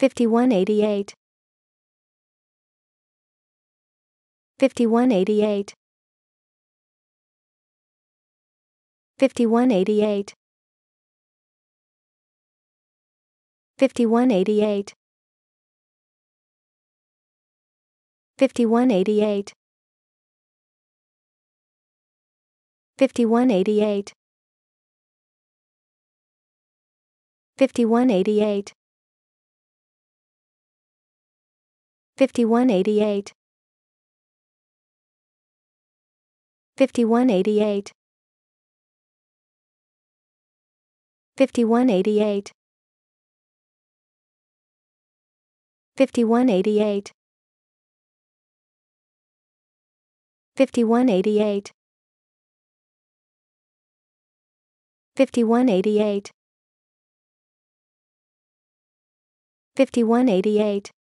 5188 5188 5188 5188 5188 5188 5188 5188 5188 5188 5188 5188 5188 5188